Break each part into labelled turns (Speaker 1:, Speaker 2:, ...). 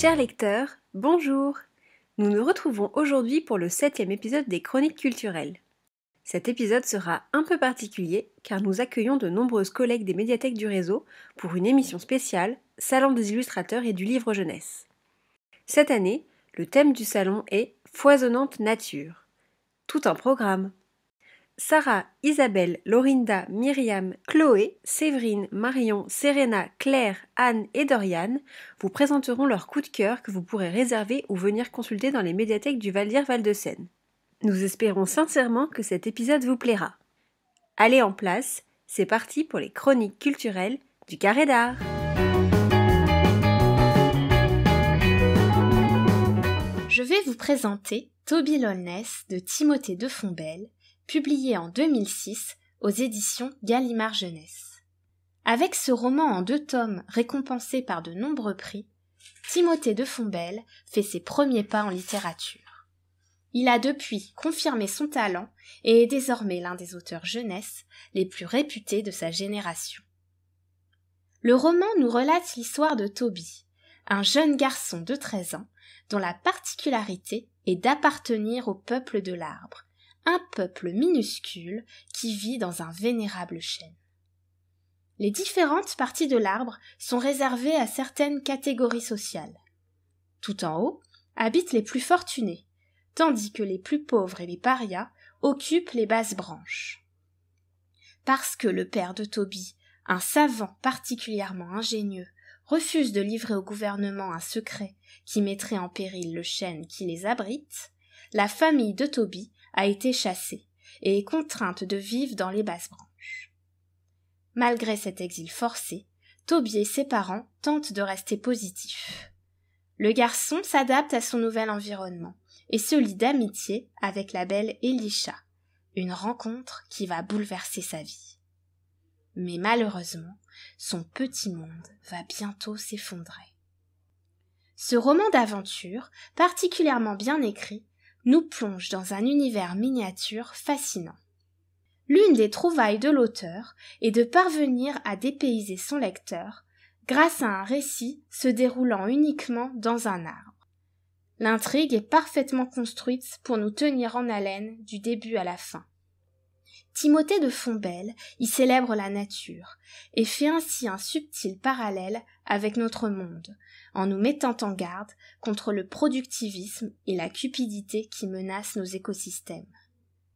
Speaker 1: Chers lecteurs, bonjour Nous nous retrouvons aujourd'hui pour le septième épisode des Chroniques culturelles. Cet épisode sera un peu particulier car nous accueillons de nombreuses collègues des médiathèques du réseau pour une émission spéciale Salon des illustrateurs et du livre jeunesse. Cette année, le thème du salon est Foisonnante nature. Tout un programme Sarah, Isabelle, Lorinda, Myriam, Chloé, Séverine, Marion, Serena, Claire, Anne et Doriane vous présenteront leurs coups de cœur que vous pourrez réserver ou venir consulter dans les médiathèques du val dirval val de Seine. Nous espérons sincèrement que cet épisode vous plaira. Allez en place, c'est parti pour les chroniques culturelles du Carré d'Art.
Speaker 2: Je vais vous présenter Toby Lolness de Timothée de Fombelle publié en 2006 aux éditions Gallimard Jeunesse. Avec ce roman en deux tomes récompensé par de nombreux prix, Timothée de Fombelle fait ses premiers pas en littérature. Il a depuis confirmé son talent et est désormais l'un des auteurs jeunesse les plus réputés de sa génération. Le roman nous relate l'histoire de Toby, un jeune garçon de 13 ans dont la particularité est d'appartenir au peuple de l'arbre, un peuple minuscule qui vit dans un vénérable chêne. Les différentes parties de l'arbre sont réservées à certaines catégories sociales. Tout en haut habitent les plus fortunés, tandis que les plus pauvres et les parias occupent les basses branches. Parce que le père de Toby, un savant particulièrement ingénieux, refuse de livrer au gouvernement un secret qui mettrait en péril le chêne qui les abrite, la famille de Toby a été chassée et est contrainte de vivre dans les basses branches. Malgré cet exil forcé, Toby et ses parents tentent de rester positifs. Le garçon s'adapte à son nouvel environnement et se lie d'amitié avec la belle Elisha, une rencontre qui va bouleverser sa vie. Mais malheureusement, son petit monde va bientôt s'effondrer. Ce roman d'aventure, particulièrement bien écrit, nous plonge dans un univers miniature fascinant. L'une des trouvailles de l'auteur est de parvenir à dépayser son lecteur grâce à un récit se déroulant uniquement dans un arbre. L'intrigue est parfaitement construite pour nous tenir en haleine du début à la fin. Timothée de Fombelle y célèbre la nature et fait ainsi un subtil parallèle avec notre monde, en nous mettant en garde contre le productivisme et la cupidité qui menacent nos écosystèmes.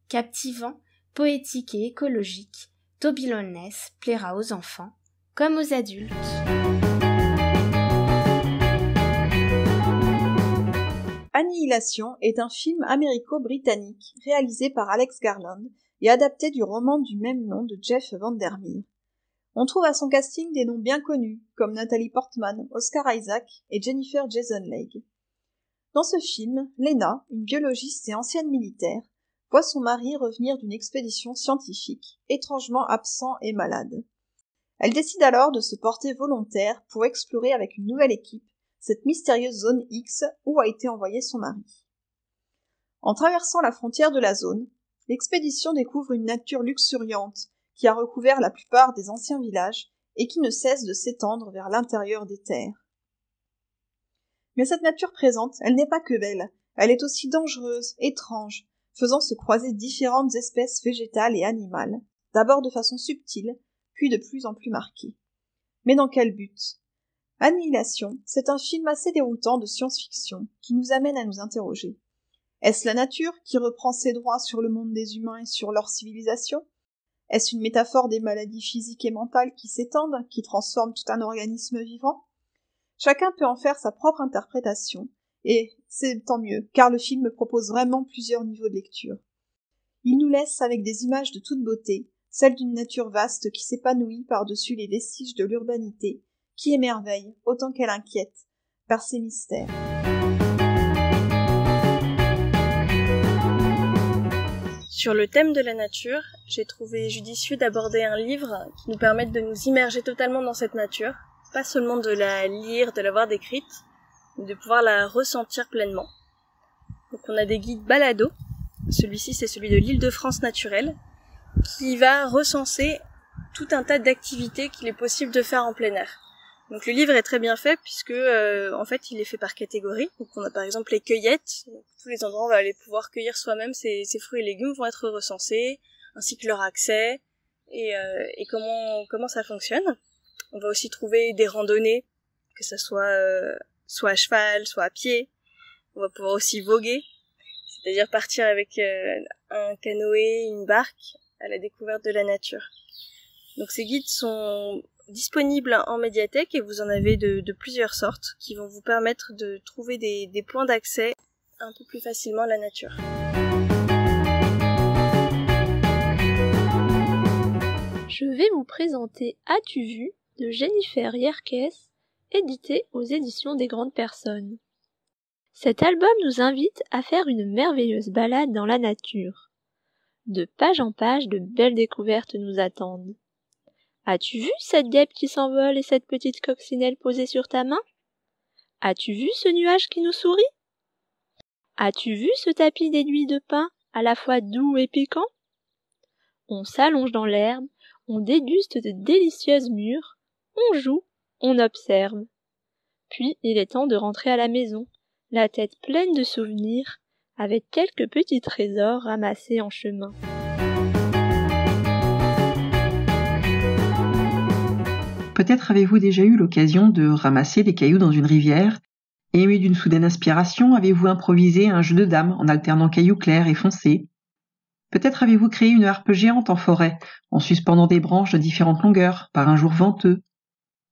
Speaker 2: Captivant, poétique et écologique, Toby plaira aux enfants comme aux adultes.
Speaker 3: Annihilation est un film américo-britannique réalisé par Alex Garland et adapté du roman du même nom de Jeff Vandermeer on trouve à son casting des noms bien connus, comme Nathalie Portman, Oscar Isaac et Jennifer Jason Leigh. Dans ce film, Lena, une biologiste et ancienne militaire, voit son mari revenir d'une expédition scientifique, étrangement absent et malade. Elle décide alors de se porter volontaire pour explorer avec une nouvelle équipe cette mystérieuse zone X où a été envoyé son mari. En traversant la frontière de la zone, l'expédition découvre une nature luxuriante qui a recouvert la plupart des anciens villages et qui ne cesse de s'étendre vers l'intérieur des terres. Mais cette nature présente, elle n'est pas que belle, elle est aussi dangereuse, étrange, faisant se croiser différentes espèces végétales et animales, d'abord de façon subtile, puis de plus en plus marquée. Mais dans quel but Annihilation, c'est un film assez déroutant de science-fiction qui nous amène à nous interroger. Est-ce la nature qui reprend ses droits sur le monde des humains et sur leur civilisation est-ce une métaphore des maladies physiques et mentales qui s'étendent, qui transforment tout un organisme vivant Chacun peut en faire sa propre interprétation, et c'est tant mieux, car le film propose vraiment plusieurs niveaux de lecture. Il nous laisse avec des images de toute beauté, celles d'une nature vaste qui s'épanouit par-dessus les vestiges de l'urbanité, qui émerveille autant qu'elle inquiète par ses mystères.
Speaker 4: Sur le thème de la nature, j'ai trouvé judicieux d'aborder un livre qui nous permette de nous immerger totalement dans cette nature, pas seulement de la lire, de l'avoir décrite, mais de pouvoir la ressentir pleinement. Donc on a des guides balado, celui-ci c'est celui de l'île de France naturelle, qui va recenser tout un tas d'activités qu'il est possible de faire en plein air. Donc le livre est très bien fait puisque euh, en fait il est fait par catégorie. Donc on a par exemple les cueillettes, tous les endroits où on va aller pouvoir cueillir soi-même Ces fruits et légumes vont être recensés, ainsi que leur accès et, euh, et comment comment ça fonctionne. On va aussi trouver des randonnées, que ça soit euh, soit à cheval, soit à pied. On va pouvoir aussi voguer, c'est-à-dire partir avec un canoë, une barque à la découverte de la nature. Donc ces guides sont Disponible en médiathèque et vous en avez de, plusieurs sortes qui vont vous permettre de trouver des, des points d'accès un peu plus facilement à la nature. Je vais vous présenter As-tu vu de Jennifer Yerkes, édité aux éditions des grandes personnes. Cet album nous invite à faire une merveilleuse balade dans la nature. De page en page, de belles découvertes nous attendent. As-tu vu cette guêpe qui s'envole et cette petite coccinelle posée sur ta main As-tu vu ce nuage qui nous sourit As-tu vu ce tapis d'aiguilles de pain à la fois doux et piquant On s'allonge dans l'herbe, on déguste de délicieuses mûres, on joue, on observe. Puis il est temps de rentrer à la maison, la tête pleine de souvenirs, avec quelques petits trésors ramassés en chemin.
Speaker 5: Peut-être avez-vous déjà eu l'occasion de ramasser des cailloux dans une rivière, et ému d'une soudaine inspiration, avez-vous improvisé un jeu de dames en alternant cailloux clairs et foncés. Peut-être avez-vous créé une harpe géante en forêt, en suspendant des branches de différentes longueurs, par un jour venteux.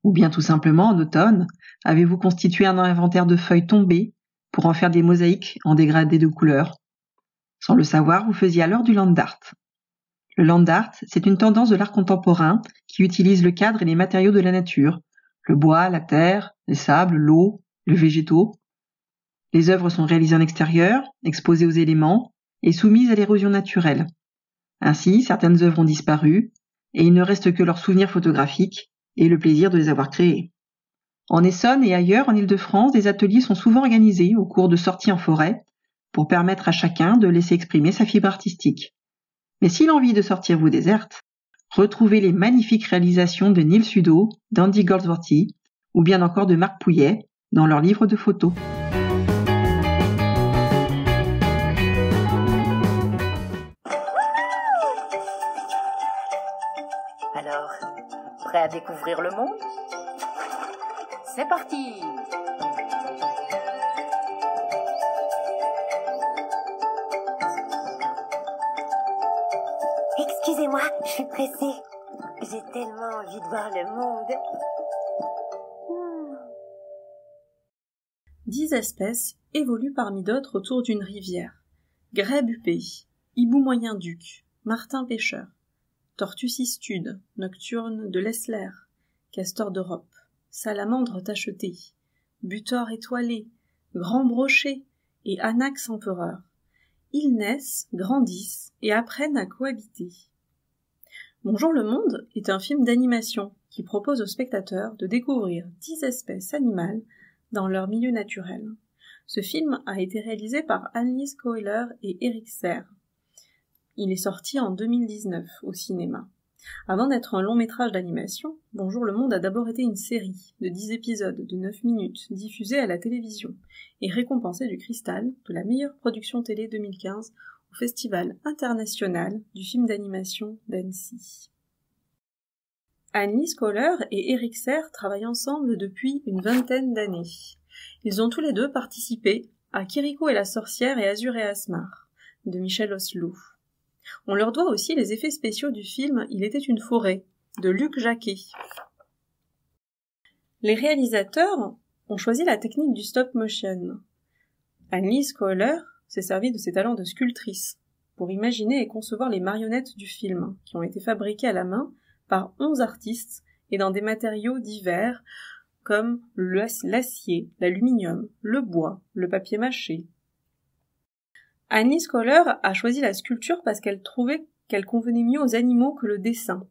Speaker 5: Ou bien tout simplement, en automne, avez-vous constitué un inventaire de feuilles tombées pour en faire des mosaïques en dégradés de couleurs. Sans le savoir, vous faisiez alors du land art. Le land art, c'est une tendance de l'art contemporain qui utilise le cadre et les matériaux de la nature, le bois, la terre, les sables, l'eau, le végétaux. Les œuvres sont réalisées en extérieur, exposées aux éléments et soumises à l'érosion naturelle. Ainsi, certaines œuvres ont disparu et il ne reste que leurs souvenirs photographiques et le plaisir de les avoir créées. En Essonne et ailleurs en Île-de-France, des ateliers sont souvent organisés au cours de sorties en forêt pour permettre à chacun de laisser exprimer sa fibre artistique. Mais si l'envie de sortir vous déserte, retrouvez les magnifiques réalisations de Neil Sudo, d'Andy Goldsworthy ou bien encore de Marc Pouillet dans leur livre de photos.
Speaker 6: Alors, prêt à découvrir le monde
Speaker 7: C'est parti
Speaker 1: Excusez-moi, je suis pressée. J'ai tellement envie de voir le monde. Hmm.
Speaker 8: Dix espèces évoluent parmi d'autres autour d'une rivière. Grès pays, hibou moyen duc, martin pêcheur, tortue cistude, nocturne de l'Essler, castor d'Europe, salamandre tachetée, butor étoilé, grand brochet et anax empereur. Ils naissent, grandissent et apprennent à cohabiter. Bonjour le monde est un film d'animation qui propose aux spectateurs de découvrir dix espèces animales dans leur milieu naturel. Ce film a été réalisé par Alice Kohler et Eric Serre. Il est sorti en 2019 au cinéma. Avant d'être un long métrage d'animation, Bonjour le Monde a d'abord été une série de 10 épisodes de 9 minutes diffusée à la télévision et récompensée du Cristal de la meilleure production télé 2015 au Festival international du film d'animation d'Annecy. Annie lise Kohler et Eric Serre travaillent ensemble depuis une vingtaine d'années. Ils ont tous les deux participé à Kiriko et la sorcière et Azur et Asmar de Michel Oslo. On leur doit aussi les effets spéciaux du film Il était une forêt de Luc Jacquet. Les réalisateurs ont choisi la technique du stop motion. Annelise Kohler s'est servi de ses talents de sculptrice pour imaginer et concevoir les marionnettes du film, qui ont été fabriquées à la main par onze artistes et dans des matériaux divers comme l'acier, l'aluminium, le bois, le papier mâché. Annie Scholler a choisi la sculpture parce qu'elle trouvait qu'elle convenait mieux aux animaux que le dessin.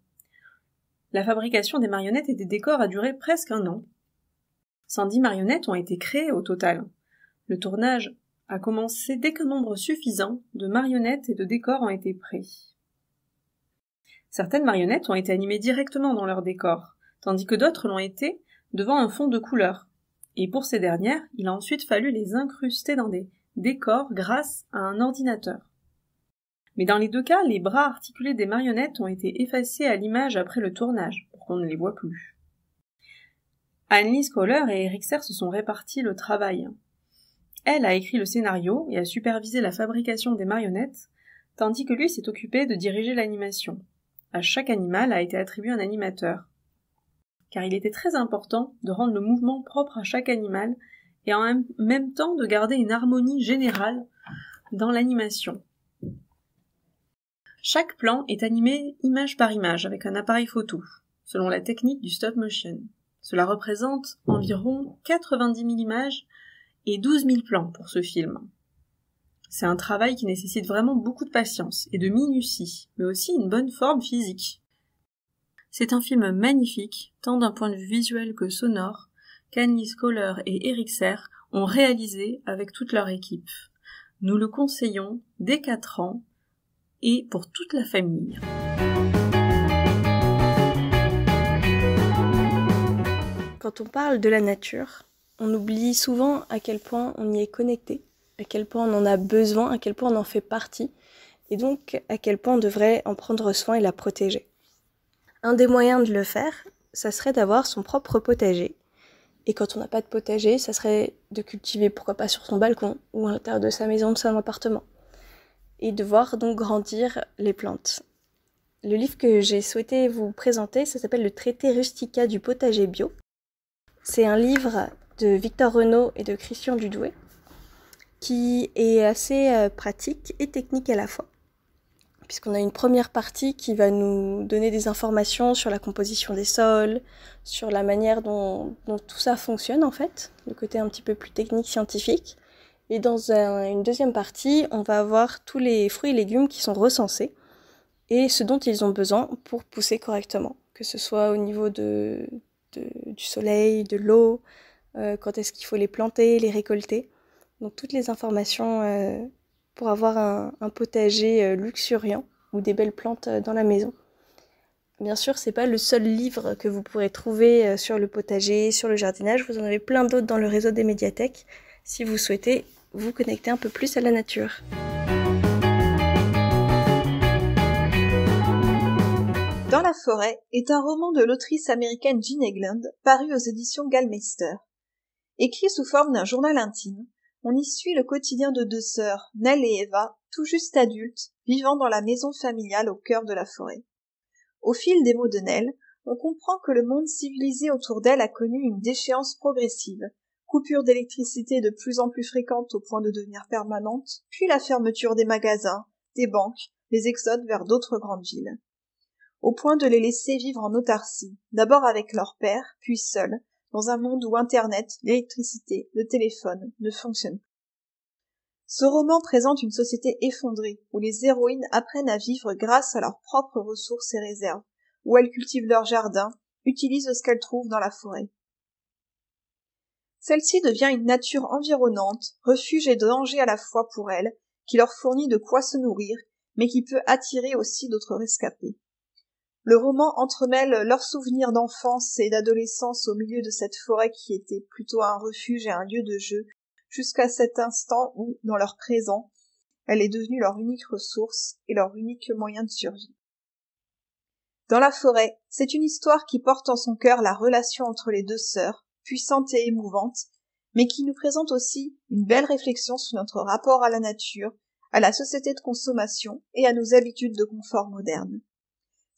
Speaker 8: La fabrication des marionnettes et des décors a duré presque un an. 110 marionnettes ont été créées au total. Le tournage a commencé dès qu'un nombre suffisant de marionnettes et de décors ont été prêts. Certaines marionnettes ont été animées directement dans leur décor, tandis que d'autres l'ont été devant un fond de couleur. Et pour ces dernières, il a ensuite fallu les incruster dans des décors grâce à un ordinateur. Mais dans les deux cas, les bras articulés des marionnettes ont été effacés à l'image après le tournage, pour qu'on ne les voit plus. Annelise Kohler et Eric Serre se sont répartis le travail. Elle a écrit le scénario et a supervisé la fabrication des marionnettes, tandis que lui s'est occupé de diriger l'animation. À chaque animal a été attribué un animateur. Car il était très important de rendre le mouvement propre à chaque animal et en même temps de garder une harmonie générale dans l'animation. Chaque plan est animé image par image avec un appareil photo, selon la technique du stop motion. Cela représente environ 90 000 images et 12 000 plans pour ce film. C'est un travail qui nécessite vraiment beaucoup de patience et de minutie, mais aussi une bonne forme physique. C'est un film magnifique, tant d'un point de vue visuel que sonore, qu'Annie Kohler et Eric Serre ont réalisé avec toute leur équipe. Nous le conseillons dès 4 ans et pour toute la famille.
Speaker 4: Quand on parle de la nature, on oublie souvent à quel point on y est connecté, à quel point on en a besoin, à quel point on en fait partie, et donc à quel point on devrait en prendre soin et la protéger. Un des moyens de le faire, ça serait d'avoir son propre potager. Et quand on n'a pas de potager, ça serait de cultiver, pourquoi pas sur son balcon ou à l'intérieur de sa maison, de son appartement. Et de voir donc grandir les plantes. Le livre que j'ai souhaité vous présenter, ça s'appelle Le traité rustica du potager bio. C'est un livre de Victor Renault et de Christian Dudouet, qui est assez euh, pratique et technique à la fois, puisqu'on a une première partie qui va nous donner des informations sur la composition des sols, sur la manière dont, tout ça fonctionne en fait, le côté un petit peu plus technique, scientifique. Et dans une deuxième partie, on va avoir tous les fruits et légumes qui sont recensés et ce dont ils ont besoin pour pousser correctement, que ce soit au niveau de du soleil, de l'eau, euh, quand est-ce qu'il faut les planter, les récolter. Donc toutes les informations euh, pour avoir un, potager euh, luxuriant ou des belles plantes dans la maison. Bien sûr, ce n'est pas le seul livre que vous pourrez trouver sur le potager, sur le jardinage. Vous en avez plein d'autres dans le réseau des médiathèques si vous souhaitez vous connecter un peu plus à la nature.
Speaker 3: Dans la forêt est un roman de l'autrice américaine Jean Egland, paru aux éditions Galmeister écrit sous forme d'un journal intime, on y suit le quotidien de deux sœurs, Nell et Eva, tout juste adultes, vivant dans la maison familiale au cœur de la forêt. Au fil des mots de Nell, on comprend que le monde civilisé autour d'elle a connu une déchéance progressive, coupure d'électricité de plus en plus fréquente au point de devenir permanente, puis la fermeture des magasins, des banques, les exodes vers d'autres grandes villes. Au point de les laisser vivre en autarcie, d'abord avec leur père, puis seuls, dans un monde où Internet, l'électricité, le téléphone ne fonctionnent plus. Ce roman présente une société effondrée, où les héroïnes apprennent à vivre grâce à leurs propres ressources et réserves, où elles cultivent leur jardin, utilisent ce qu'elles trouvent dans la forêt. Celle-ci devient une nature environnante, refuge et danger à la fois pour elles, qui leur fournit de quoi se nourrir, mais qui peut attirer aussi d'autres rescapés. Le roman entremêle leurs souvenirs d'enfance et d'adolescence au milieu de cette forêt qui était plutôt un refuge et un lieu de jeu, jusqu'à cet instant où, dans leur présent, elle est devenue leur unique ressource et leur unique moyen de survie. Dans la forêt, c'est une histoire qui porte en son cœur la relation entre les deux sœurs, puissante et émouvante, mais qui nous présente aussi une belle réflexion sur notre rapport à la nature, à la société de consommation et à nos habitudes de confort modernes.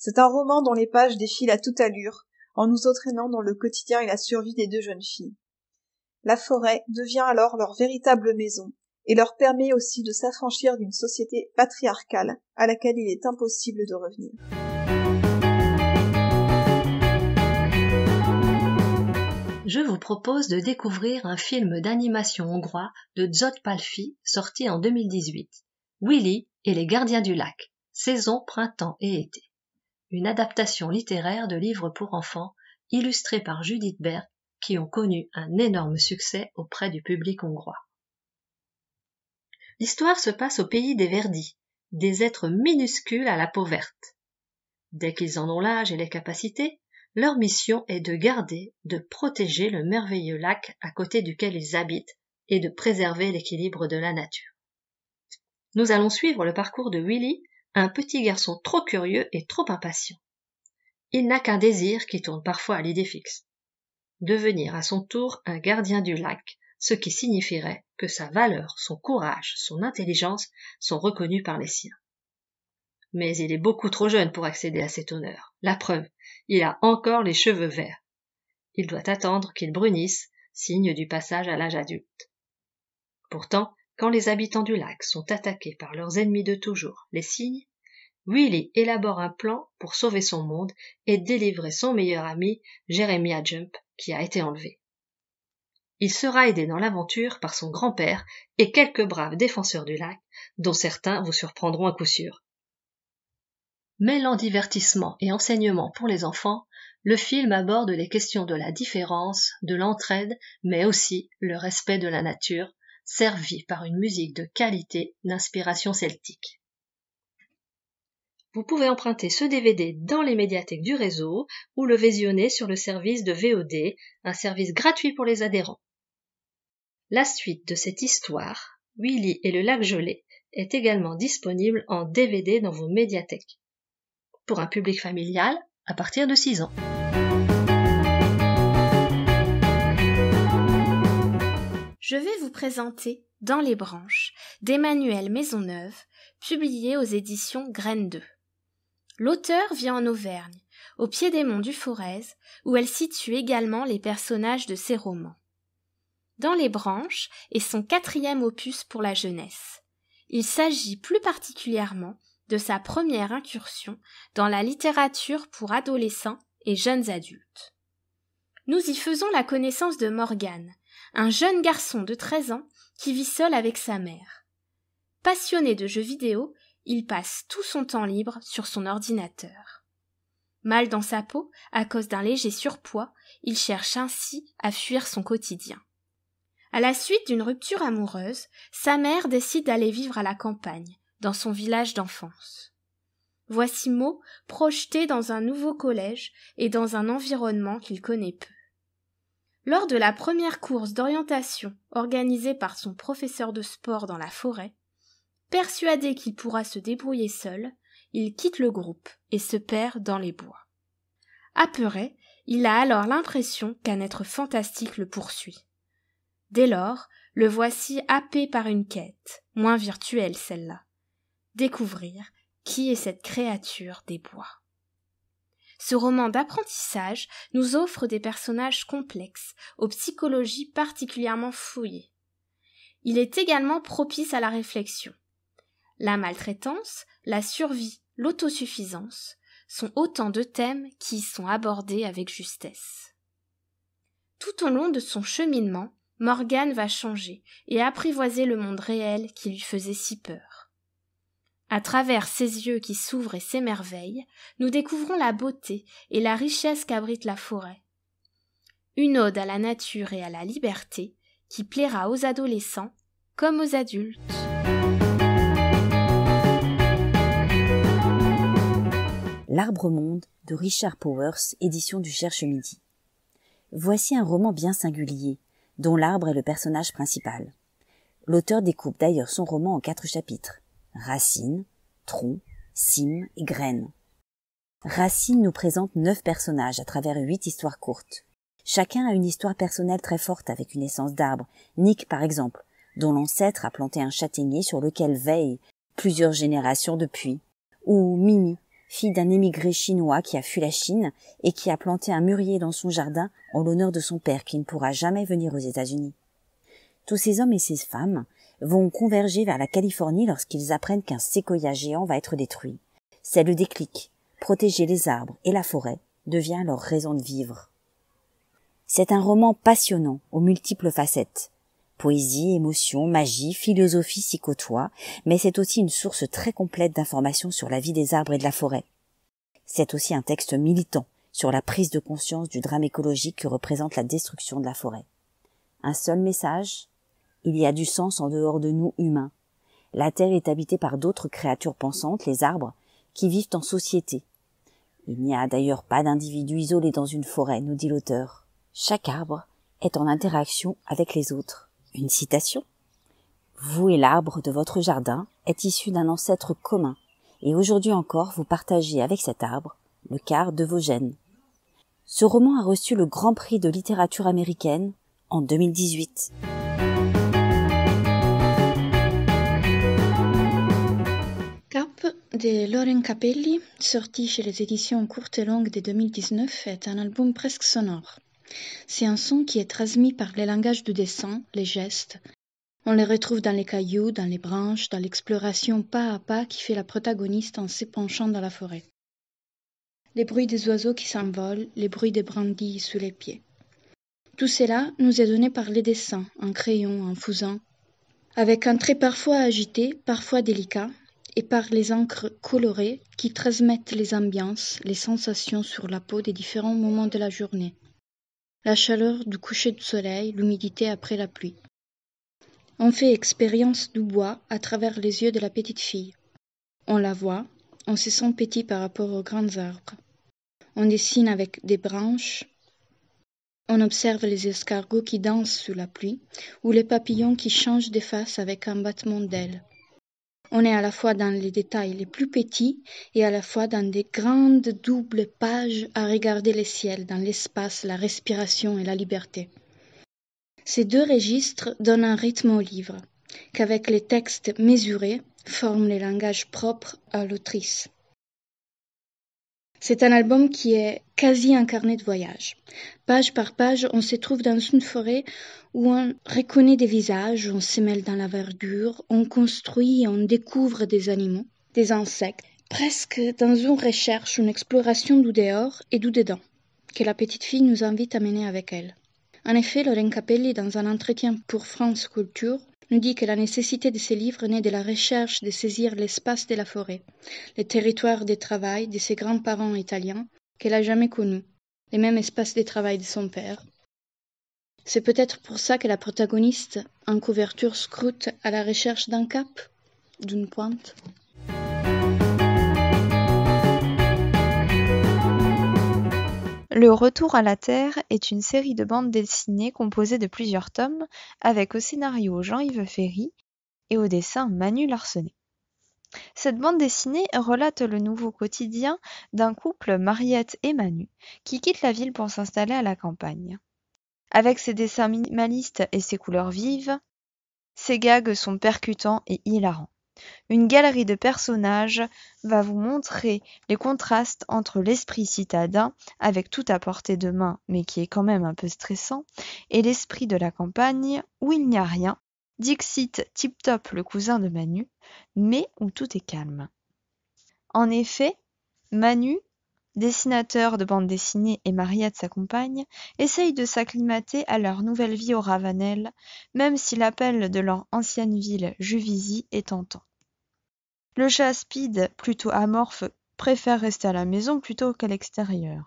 Speaker 3: C'est un roman dont les pages défilent à toute allure, en nous entraînant dans le quotidien et la survie des deux jeunes filles. La forêt devient alors leur véritable maison, et leur permet aussi de s'affranchir d'une société patriarcale à laquelle il est impossible de revenir.
Speaker 9: Je vous propose de découvrir un film d'animation hongrois de Zolt Palfi sorti en 2018, Willy et les gardiens du lac, saison printemps et été une adaptation littéraire de livres pour enfants illustrés par Judith Berg qui ont connu un énorme succès auprès du public hongrois. L'histoire se passe au pays des Verdis, des êtres minuscules à la peau verte. Dès qu'ils en ont l'âge et les capacités, leur mission est de garder, de protéger le merveilleux lac à côté duquel ils habitent et de préserver l'équilibre de la nature. Nous allons suivre le parcours de Willy, un petit garçon trop curieux et trop impatient. Il n'a qu'un désir qui tourne parfois à l'idée fixe devenir à son tour un gardien du lac, ce qui signifierait que sa valeur, son courage, son intelligence sont reconnus par les siens. Mais il est beaucoup trop jeune pour accéder à cet honneur. La preuve, il a encore les cheveux verts. Il doit attendre qu'ils brunissent, signe du passage à l'âge adulte. Pourtant, quand les habitants du lac sont attaqués par leurs ennemis de toujours, les cygnes, Willy élabore un plan pour sauver son monde et délivrer son meilleur ami, Jeremiah Jump, qui a été enlevé. Il sera aidé dans l'aventure par son grand-père et quelques braves défenseurs du lac, dont certains vous surprendront à coup sûr. Mêlant divertissement et enseignement pour les enfants, le film aborde les questions de la différence, de l'entraide, mais aussi le respect de la nature, servi par une musique de qualité d'inspiration celtique. Vous pouvez emprunter ce DVD dans les médiathèques du réseau ou le visionner sur le service de VOD, un service gratuit pour les adhérents. La suite de cette histoire, Willy et le lac gelé, est également disponible en DVD dans vos médiathèques. Pour un public familial, à partir de 6 ans.
Speaker 2: je vais vous présenter Dans les branches d'Emmanuel Maisonneuve, publié aux éditions Graines 2. L'auteur vient en Auvergne, au pied des monts du Forez, où elle situe également les personnages de ses romans. Dans les branches est son quatrième opus pour la jeunesse. Il s'agit plus particulièrement de sa première incursion dans la littérature pour adolescents et jeunes adultes. Nous y faisons la connaissance de Morgane, un jeune garçon de 13 ans qui vit seul avec sa mère. Passionné de jeux vidéo, il passe tout son temps libre sur son ordinateur. Mal dans sa peau, à cause d'un léger surpoids, il cherche ainsi à fuir son quotidien. À la suite d'une rupture amoureuse, sa mère décide d'aller vivre à la campagne, dans son village d'enfance. Voici Mo projeté dans un nouveau collège et dans un environnement qu'il connaît peu. Lors de la première course d'orientation organisée par son professeur de sport dans la forêt, persuadé qu'il pourra se débrouiller seul, il quitte le groupe et se perd dans les bois. Apeuré, il a alors l'impression qu'un être fantastique le poursuit. Dès lors, le voici happé par une quête, moins virtuelle celle-là. Découvrir qui est cette créature des bois. Ce roman d'apprentissage nous offre des personnages complexes, aux psychologies particulièrement fouillées. Il est également propice à la réflexion. La maltraitance, la survie, l'autosuffisance sont autant de thèmes qui y sont abordés avec justesse. Tout au long de son cheminement, Morgane va changer et apprivoiser le monde réel qui lui faisait si peur. À travers ses yeux qui s'ouvrent et s'émerveillent, nous découvrons la beauté et la richesse qu'abrite la forêt. Une ode à la nature et à la liberté qui plaira aux adolescents comme aux adultes.
Speaker 6: L'arbre monde de Richard Powers, édition du Cherche Midi. Voici un roman bien singulier, dont l'arbre est le personnage principal. L'auteur découpe d'ailleurs son roman en quatre chapitres racines, tronc, cime et graines. Racine nous présente neuf personnages à travers huit histoires courtes. Chacun a une histoire personnelle très forte avec une essence d'arbre, Nick par exemple, dont l'ancêtre a planté un châtaignier sur lequel veille plusieurs générations depuis, ou Mimi, fille d'un émigré chinois qui a fui la Chine et qui a planté un mûrier dans son jardin en l'honneur de son père qui ne pourra jamais venir aux États-Unis. Tous ces hommes et ces femmes vont converger vers la Californie lorsqu'ils apprennent qu'un séquoia géant va être détruit. C'est le déclic. Protéger les arbres et la forêt devient leur raison de vivre. C'est un roman passionnant aux multiples facettes. Poésie, émotion, magie, philosophie s'y côtoient, mais c'est aussi une source très complète d'informations sur la vie des arbres et de la forêt. C'est aussi un texte militant sur la prise de conscience du drame écologique que représente la destruction de la forêt. Un seul message, il y a du sens en dehors de nous humains. La terre est habitée par d'autres créatures pensantes, les arbres, qui vivent en société. Il n'y a d'ailleurs pas d'individu isolé dans une forêt, nous dit l'auteur. Chaque arbre est en interaction avec les autres. Une citation. Vous et l'arbre de votre jardin est issu d'un ancêtre commun, et aujourd'hui encore vous partagez avec cet arbre le quart de vos gènes. Ce roman a reçu le Grand Prix de littérature américaine en 2018.
Speaker 10: de Lauren Capelli, sorti chez les éditions Courte Longue de 2019, est un album presque sonore. C'est un son qui est transmis par les langages du dessin, les gestes. On les retrouve dans les cailloux, dans les branches, dans l'exploration pas à pas qui fait la protagoniste en s'épanchant dans la forêt. Les bruits des oiseaux qui s'envolent, les bruits des brandilles sous les pieds. Tout cela nous est donné par les dessins, en crayon, en fusain, avec un trait parfois agité, parfois délicat, et par les encres colorées qui transmettent les ambiances, les sensations sur la peau des différents moments de la journée. La chaleur du coucher du soleil, l'humidité après la pluie. On fait expérience du bois à travers les yeux de la petite fille. On la voit, on se sent petit par rapport aux grands arbres. On dessine avec des branches, on observe les escargots qui dansent sous la pluie ou les papillons qui changent de face avec un battement d'ailes. On est à la fois dans les détails les plus petits et à la fois dans des grandes doubles pages à regarder les ciels dans l'espace, la respiration et la liberté. Ces deux registres donnent un rythme au livre, qu'avec les textes mesurés forment les langages propres à l'autrice. C'est un album qui est quasi un carnet de voyage. Page par page, on se trouve dans une forêt où on reconnaît des visages, on se mêle dans la verdure, on construit et on découvre des animaux, des insectes, presque dans une recherche, une exploration du dehors et du dedans, que la petite fille nous invite à mener avec elle. En effet, Lorraine Capelli, dans un entretien pour France Culture, dit que la nécessité de ces livres naît de la recherche de saisir l'espace de la forêt, les territoires de travail de ses grands-parents italiens qu'elle a jamais connus, les mêmes espaces de travail de son père. C'est peut-être pour ça que la protagoniste, en couverture, scrute à la recherche d'un cap,
Speaker 11: d'une pointe. Le Retour à la Terre est une série de bandes dessinées composée de plusieurs tomes, avec au scénario Jean-Yves Ferry et au dessin Manu Larsenet. Cette bande dessinée relate le nouveau quotidien d'un couple, Mariette et Manu, qui quittent la ville pour s'installer à la campagne. Avec ses dessins minimalistes et ses couleurs vives, ses gags sont percutants et hilarants. Une galerie de personnages va vous montrer les contrastes entre l'esprit citadin, avec tout à portée de main, mais qui est quand même un peu stressant, et l'esprit de la campagne, où il n'y a rien. Dixit Tip Top, le cousin de Manu, mais où tout est calme. En effet, Manu dessinateur de bande dessinée et Mariette sa compagne, essayent de s'acclimater à leur nouvelle vie au Ravanel, même si l'appel de leur ancienne ville Juvisy est tentant. Le chat plutôt amorphe, préfère rester à la maison plutôt qu'à l'extérieur.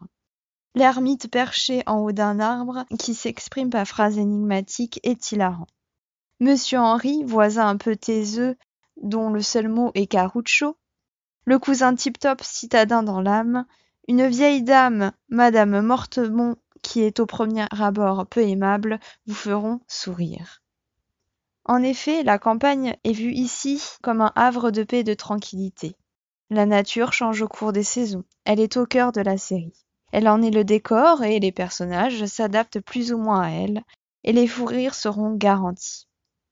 Speaker 11: L'ermite perché en haut d'un arbre qui s'exprime par phrases énigmatiques est hilarant. Monsieur Henri, voisin un peu taiseux, dont le seul mot est caruccio, le cousin tip-top citadin dans l'âme, une vieille dame, Madame Mortemont, qui est au premier abord peu aimable, vous feront sourire. En effet, la campagne est vue ici comme un havre de paix et de tranquillité. La nature change au cours des saisons. Elle est au cœur de la série. Elle en est le décor et les personnages s'adaptent plus ou moins à elle, et les fous rires seront garantis.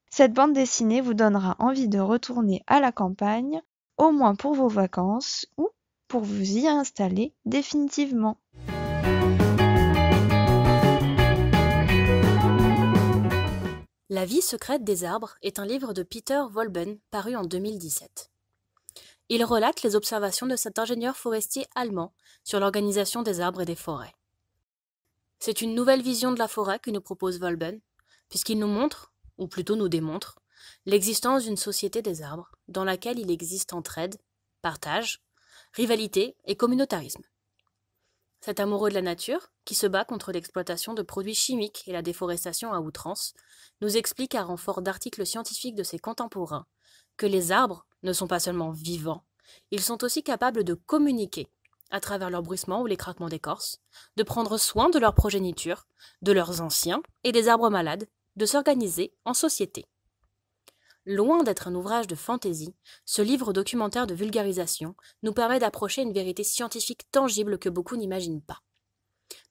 Speaker 11: Cette bande dessinée vous donnera envie de retourner à la campagne, au moins pour vos vacances ou pour vous y installer
Speaker 7: définitivement. La vie secrète des arbres est un livre de Peter Wolben paru en 2017. Il relate les observations de cet ingénieur forestier allemand sur l'organisation des arbres et des forêts. C'est une nouvelle vision de la forêt que nous propose Wolben, puisqu'il nous montre, ou plutôt nous démontre, l'existence d'une société des arbres dans laquelle il existe aide, partage, rivalité et communautarisme. Cet amoureux de la nature, qui se bat contre l'exploitation de produits chimiques et la déforestation à outrance, nous explique à renfort d'articles scientifiques de ses contemporains que les arbres ne sont pas seulement vivants, ils sont aussi capables de communiquer à travers leur bruissement ou les craquements d'écorce, de prendre soin de leur progéniture, de leurs anciens et des arbres malades, de s'organiser en société. Loin d'être un ouvrage de fantaisie, ce livre documentaire de vulgarisation nous permet d'approcher une vérité scientifique tangible que beaucoup n'imaginent pas.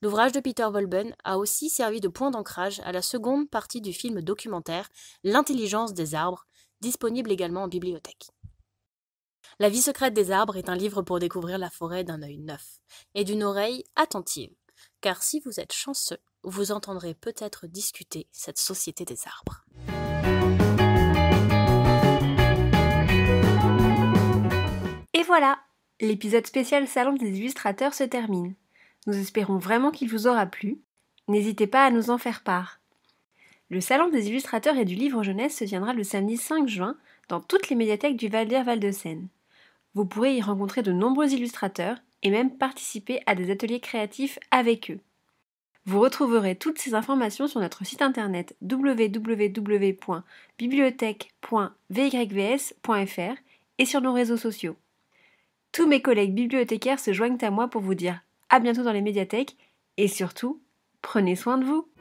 Speaker 7: L'ouvrage de Peter Wolben a aussi servi de point d'ancrage à la seconde partie du film documentaire L'intelligence des arbres, disponible également en bibliothèque. La vie secrète des arbres est un livre pour découvrir la forêt d'un œil neuf et d'une oreille attentive, car si vous êtes chanceux, vous entendrez peut-être discuter cette société des arbres.
Speaker 1: L'épisode spécial Salon des illustrateurs se termine. Nous espérons vraiment qu'il vous aura plu. N'hésitez pas à nous en faire part. Le Salon des illustrateurs et du livre jeunesse se tiendra le samedi 5 juin dans toutes les médiathèques du Val d'Air Val de Seine. Vous pourrez y rencontrer de nombreux illustrateurs et même participer à des ateliers créatifs avec eux. Vous retrouverez toutes ces informations sur notre site internet www.bibliothèque.vyvs.fr et sur nos réseaux sociaux. Tous mes collègues bibliothécaires se joignent à moi pour vous dire à bientôt dans les médiathèques et surtout, prenez soin de vous.